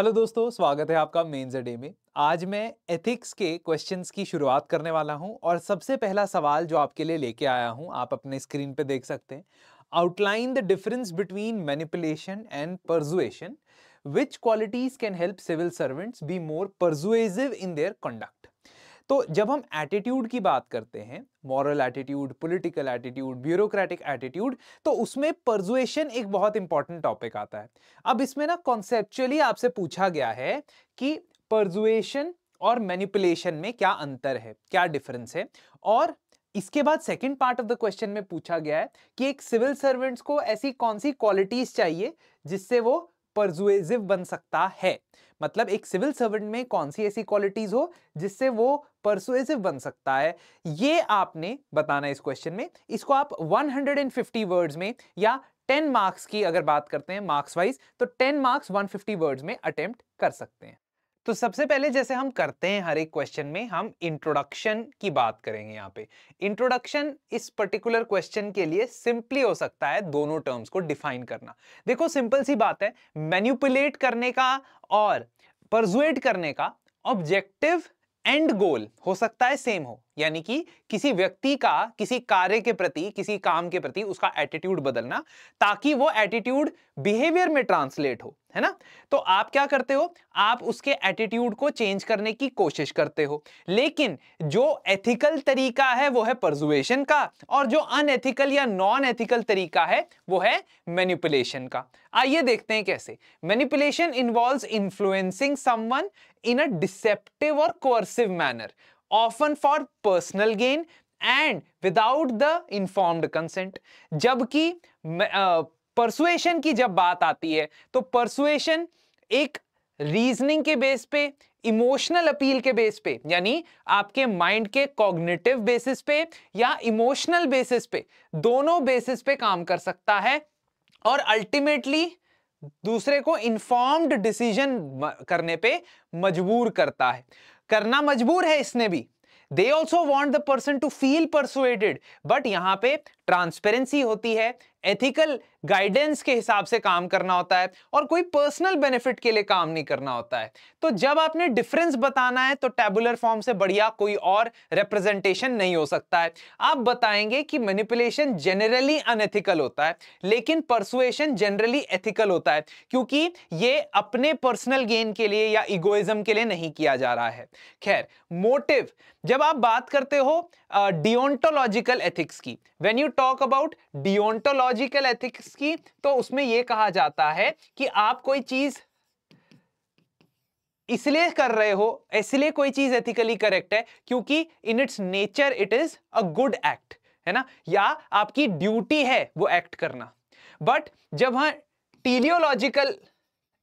Hello दोस्तों स्वागत है आपका मेन्स डे में आज मैं एथिक्स के क्वेश्चंस की शुरुआत करने वाला हूं और सबसे पहला सवाल जो आपके लिए लेके आया हूं आप अपने स्क्रीन पे देख सकते हैं outline the difference between manipulation and persuasion which qualities can help civil servants be more persuasive in their conduct तो जब हम एटीट्यूड की बात करते हैं moral attitude political attitude bureaucratic attitude तो उसमें परजुएशन एक बहुत इंपॉर्टेंट टॉपिक आता है अब इसमें ना कॉन्सेप्चुअली आपसे पूछा गया है कि परजुएशन और मैनिपुलेशन में क्या अंतर है क्या डिफरेंस है और इसके बाद second part of the question में पूछा गया है कि एक सिविल सर्वेंट्स को ऐसी कौन सी क्वालिटीज चाहिए जिससे वो परजुएजिव बन सकता है मतलब एक सिविल सर्वेंट में कौन सी ऐसी क्वालिटीज हो जिससे वो परसुएसिव बन सकता है ये आपने बताना इस क्वेश्चन में इसको आप 150 वर्ड्स में या 10 मार्क्स की अगर बात करते हैं मार्क्स वाइज तो 10 मार्क्स 150 वर्ड्स में अटेम्प्ट कर सकते हैं तो सबसे पहले जैसे हम करते हैं हर एक क्वेश्चन में हम इंट्रोडक्शन की बात करेंगे यहाँ पे इंट्रोडक्शन इस पर्टिकुलर क्वेश्चन के लिए सिंपली हो सकता है दोनों टर्म्स को डिफाइन करना देखो सिंपल सी बात है मैन्यूपुलेट करने का और परजुएट करने का ऑब्जेक्टिव एंड गोल हो सकता है सेम हो यानी कि किसी व्यक्ति का किसी कार्य के प्रति किसी काम के प्रति उसका एटीट्यूड बदलना ताकि वो एटीट्यूड बिहेवियर में ट्रांसलेट हो है ना तो आप क्या करते हो आप उसके एटीट्यूड को चेंज करने की कोशिश करते हो लेकिन जो एथिकल तरीका है वो है परजुएशन का और जो अनएथिकल या नॉन एथिकल तरीका है वो है मैनिपुलेशन का आइए देखते हैं कैसे manipulation involve influencing someone in a deceptive और coercive manner often for personal gain and without the informed consent जबकि परसुएशन की जब बात आती है तो परसुएशन एक रीजनिंग के बेस पे इमोशनल अपील के बेस पे यानी आपके माइंड के कॉग्निटिव बेसिस पे या इमोशनल बेसिस पे दोनों बेसिस पे काम कर सकता है और अल्टीमेटली दूसरे को इन्फॉर्म्ड डिसीजन करने पे मजबूर करता है करना मजबूर है इसने भी they also want the person to feel persuaded but यहाँ पे ट्रांसपेरेंसी होती है एथिकल गाइडेंस के हिसाब से काम करना होता है और कोई पर्सनल बेनिफिट के लिए काम नहीं करना होता है तो जब आपने डिफरेंस बताना है तो टेबुलर फॉर्म से बढ़िया कोई और रिप्रेजेंटेशन नहीं हो सकता है आप बताएंगे कि मैनिपुलेशन जनरली अनएथिकल होता है लेकिन परसुएशन जनरली एथिकल होता है क्योंकि ये अपने पर्सनल गेन के लिए या इगोइज्म के लिए नहीं किया जा रहा है खैर मोटिव जब आप बात करते हो डिओंटोलॉजिकल uh, एथिक्स की when you talk about deontological ethics की तो उसमें यह कहा जाता है कि आप कोई चीज इसलिए कर रहे हो इसलिए कोई चीज एथिकली करेक्ट है क्योंकि in its nature it is a good act है ना या आपकी ड्यूटी है वो एक्ट करना बट जब हम टीलियोलॉजिकल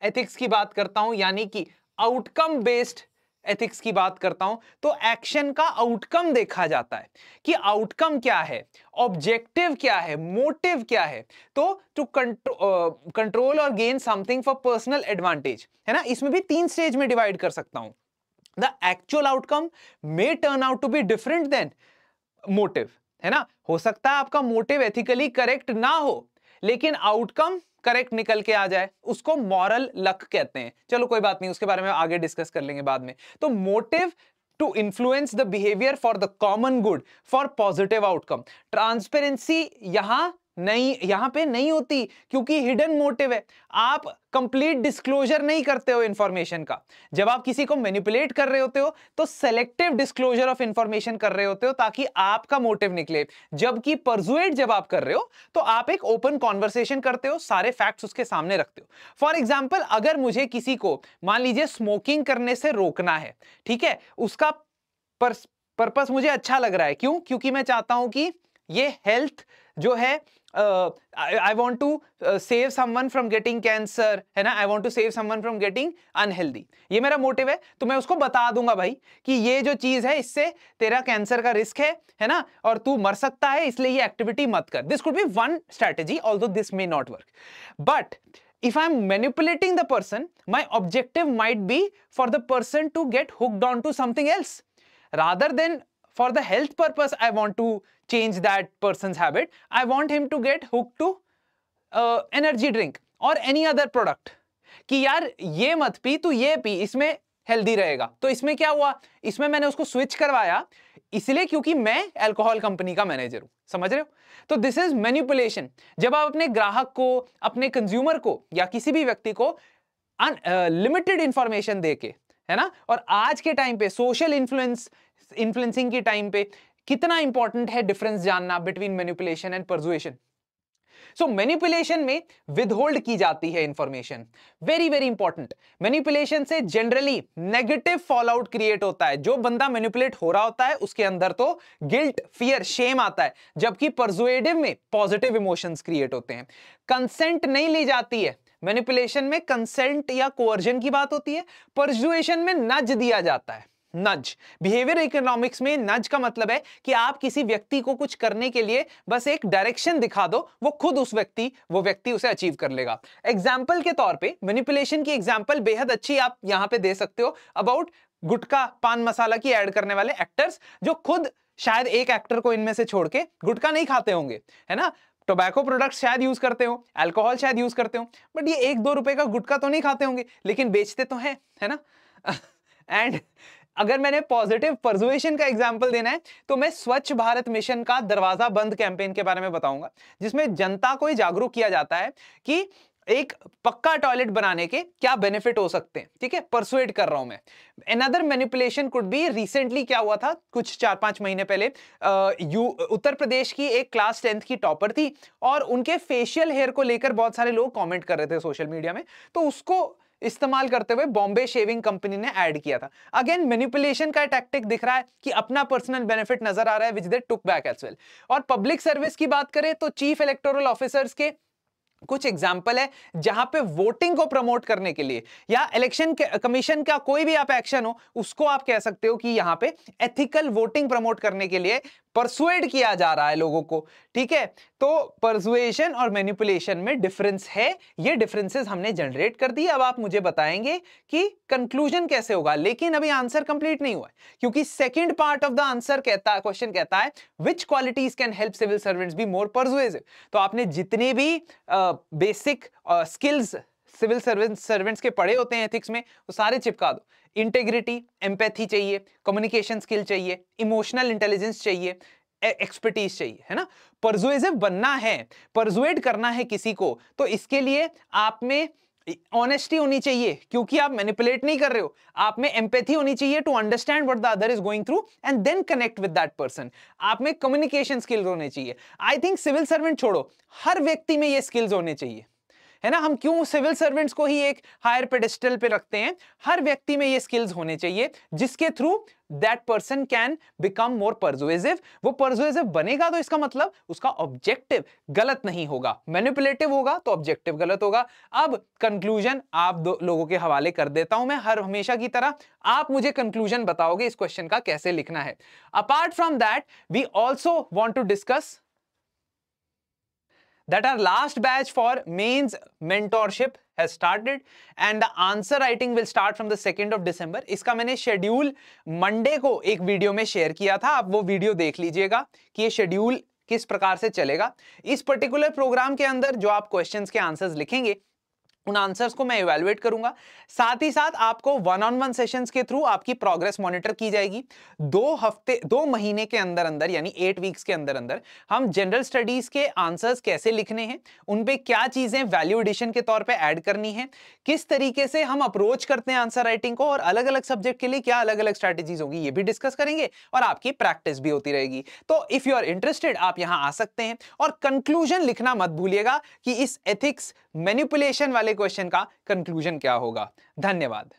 एथिक्स की बात करता हूं यानी कि आउटकम बेस्ड एथिक्स की बात करता हूं तो एक्शन का आउटकम देखा जाता है कि आउटकम क्या है ऑब्जेक्टिव क्या है मोटिव क्या है तो टू कंट्रोल और gain something for personal advantage है ना इसमें भी तीन स्टेज में डिवाइड कर सकता हूं the actual outcome may turn out to be different than motive है ना हो सकता है आपका मोटिव एथिकली करेक्ट ना हो लेकिन आउटकम करेक्ट निकल के आ जाए उसको मॉरल लक कहते हैं चलो कोई बात नहीं उसके बारे में आगे डिस्कस कर लेंगे बाद में तो motive to influence the behaviour for the common good for positive outcome transparency यहां नहीं यहां पे नहीं होती क्योंकि हिडन मोटिव है आप कंप्लीट डिस्क्लोजर नहीं करते हो इंफॉर्मेशन का जब आप किसी को मैनिपुलेट कर रहे होते हो तो सेलेक्टिव डिस्क्लोजर ऑफ इंफॉर्मेशन कर रहे होते हो ताकि आपका मोटिव निकले जबकि परजुएट जब आप कर रहे हो तो आप एक ओपन कॉन्वर्सेशन करते हो सारे फैक्ट्स उसके सामने रखते हो फॉर एग्जाम्पल अगर मुझे किसी को मान लीजिए स्मोकिंग करने से रोकना है ठीक है उसका पर्पस मुझे अच्छा लग रहा है क्यों क्योंकि मैं चाहता हूं कि ये हेल्थ जो है I want to save someone from getting cancer है ना I want to save someone from getting unhealthy ये मेरा मोटिव है तो मैं उसको बता दूंगा भाई कि ये जो चीज है इससे तेरा कैंसर का रिस्क है है ना और तू मर सकता है इसलिए ये एक्टिविटी मत कर this could be one strategy although this may not work but if I am manipulating the person my objective might be for the person to get hooked on to something else rather than for the health purpose i want to change that person's habit i want him to get hooked to uh, energy drink or any other product कि यार ये मत P तू ये P इसमें healthy रहेगा तो इसमें क्या हुआ इसमें मैंने उसको स्विच करवाया इसलिए क्योंकि मैं अल्कोहल कंपनी का मैनेजर हूं समझ रहे हो तो दिस इज मैनिपुलेशन जब आप अपने ग्राहक को अपने कंज्यूमर को या किसी भी व्यक्ति को लिमिटेड इंफॉर्मेशन दे के है ना और आज के टाइम पे सोशल इन्फ्लुएंस इन्फ्लुएंसिंग के टाइम पे कितना इंपॉर्टेंट है डिफरेंस जानना between manipulation and persuasion so manipulation में विदहोल्ड की जाती है information very very important manipulation से जनरली नेगेटिव फॉलआउट क्रिएट होता है जो बंदा मैनिपुलेट हो रहा होता है उसके अंदर तो गिल्ट फियर शेम आता है जबकि परजुएटिव में पॉजिटिव इमोशंस क्रिएट होते हैं कंसेंट नहीं ली जाती है मैनिपुलेशन में कंसेंट या कोअर्जन की बात होती है परजुएशन में नज दिया जाता है नज बिहेवियर इकोनॉमिक्स में नज का मतलब है कि आप किसी व्यक्ति को कुछ करने के लिए बस एक डायरेक्शन दिखा दो वो खुद उस व्यक्ति वो व्यक्ति उसे अचीव कर लेगा एग्जाम्पल के तौर पे मैनिपुलेशन की एग्जाम्पल बेहद अच्छी आप यहां पे दे सकते हो अबाउट गुटका पान मसाला की ऐड करने वाले एक्टर्स जो खुद शायद एक एक्टर को इनमें से छोड़ के गुटका नहीं खाते होंगे है ना टोबैको प्रोडक्ट शायद यूज करते हो अल्कोहल शायद यूज करते हो बट ये एक दो रुपए का गुटका तो नहीं खाते होंगे लेकिन बेचते तो हैं है ना एंड अगर मैंने पॉजिटिव परजुएशन का एग्जाम्पल देना है तो मैं स्वच्छ भारत मिशन का दरवाजा बंद कैंपेन के बारे में बताऊंगा जिसमें जनता को ही जागरूक किया जाता है कि एक पक्का टॉयलेट बनाने के क्या बेनिफिट हो सकते हैं ठीक है परसुएट कर रहा हूं मैं another manipulation could be recently क्या हुआ था कुछ चार पांच महीने पहले यू उत्तर प्रदेश की एक क्लास टेंथ की टॉपर थी और उनके फेशियल हेयर को लेकर बहुत सारे लोग कॉमेंट कर रहे थे सोशल मीडिया में तो उसको इस्तेमाल करते हुए बॉम्बे शेविंग कंपनी ने ऐड किया था अगेन मैनिपुलेशन का टैक्टिक दिख रहा है कि अपना पर्सनल बेनिफिट नजर आ रहा है which they took back as well और पब्लिक सर्विस की बात करें तो चीफ इलेक्टोरल ऑफिसर्स के कुछ एग्जाम्पल है जहां पे वोटिंग को प्रमोट करने के लिए या इलेक्शन कमीशन का कोई भी आप एक्शन हो उसको आप कह सकते हो कि यहां पे एथिकल वोटिंग प्रमोट करने के लिए परसुएड किया जा रहा है लोगों को ठीक है तो परसुएशन और मैनिपुलेशन में डिफरेंस है ये डिफरेंसेस हमने जनरेट कर दी अब आप मुझे बताएंगे कि कंक्लूजन कैसे होगा लेकिन अभी आंसर कंप्लीट नहीं हुआ है क्योंकि second part of the answer कहता है क्वेश्चन कहता है which qualities can help civil servants be more persuasive तो आपने जितने भी basic skills civil servant servants के पढ़े होते हैं एथिक्स में वो सारे चिपका दो इंटेग्रिटी एम्पैथी चाहिए कम्युनिकेशन स्किल चाहिए इमोशनल इंटेलिजेंस चाहिए एक्सपर्टीज e, चाहिए है ना परजुएजिव बनना है परजुएट करना है किसी को तो इसके लिए आप में ऑनेस्टी होनी चाहिए क्योंकि आप मैनिपुलेट नहीं कर रहे हो आप में एम्पैथी होनी चाहिए to understand what the other is going through and then connect with that person आप में कम्युनिकेशन स्किल्स होने चाहिए आई थिंक सिविल सर्वेंट छोड़ो हर व्यक्ति में ये स्किल्स होने चाहिए है ना हम क्यों सिविल सर्वेंट्स को ही एक हायर पेडिस्टल पे रखते हैं हर व्यक्ति में ये स्किल्स होने चाहिए जिसके through that person can become more persuasive वो परजुएजिव बनेगा तो इसका मतलब उसका ऑब्जेक्टिव गलत नहीं होगा मैनिपुलेटिव होगा तो ऑब्जेक्टिव गलत होगा अब कंक्लूजन आप दो लोगों के हवाले कर देता हूं मैं हर हमेशा की तरह आप मुझे कंक्लूजन बताओगे इस क्वेश्चन का कैसे लिखना है apart from that we also want to discuss that our last batch for mains mentorship has started and the answer writing will start from the 2nd of December. इसका मैंने शेड्यूल मंडे को एक video में share किया था आप वो video देख लीजिएगा कि ये शेड्यूल किस प्रकार से चलेगा इस पर्टिकुलर प्रोग्राम के अंदर जो आप क्वेश्चंस के आंसर्स लिखेंगे उन आंसर्स को मैं इवेलुएट करूंगा साथ ही साथ आपको वन ऑन वन सेशंस के थ्रू आपकी प्रोग्रेस मॉनिटर की जाएगी दो हफ्ते दो महीने के अंदर अंदर यानी एट वीक्स के अंदर अंदर हम जनरल स्टडीज के आंसर्स कैसे लिखने हैं उन पे क्या चीजें वैल्यू एडिशन के तौर पे ऐड करनी है किस तरीके से हम अप्रोच करते हैं आंसर राइटिंग को और अलग अलग सब्जेक्ट के लिए क्या अलग अलग स्ट्रैटेजीज होगी ये भी डिस्कस करेंगे और आपकी प्रैक्टिस भी होती रहेगी तो इफ यू आर इंटरेस्टेड आप यहां आ सकते हैं और कंक्लूजन लिखना मत भूलिएगा कि इस एथिक्स मैनिपुलेशन वाले क्वेश्चन का कंक्लूजन क्या होगा धन्यवाद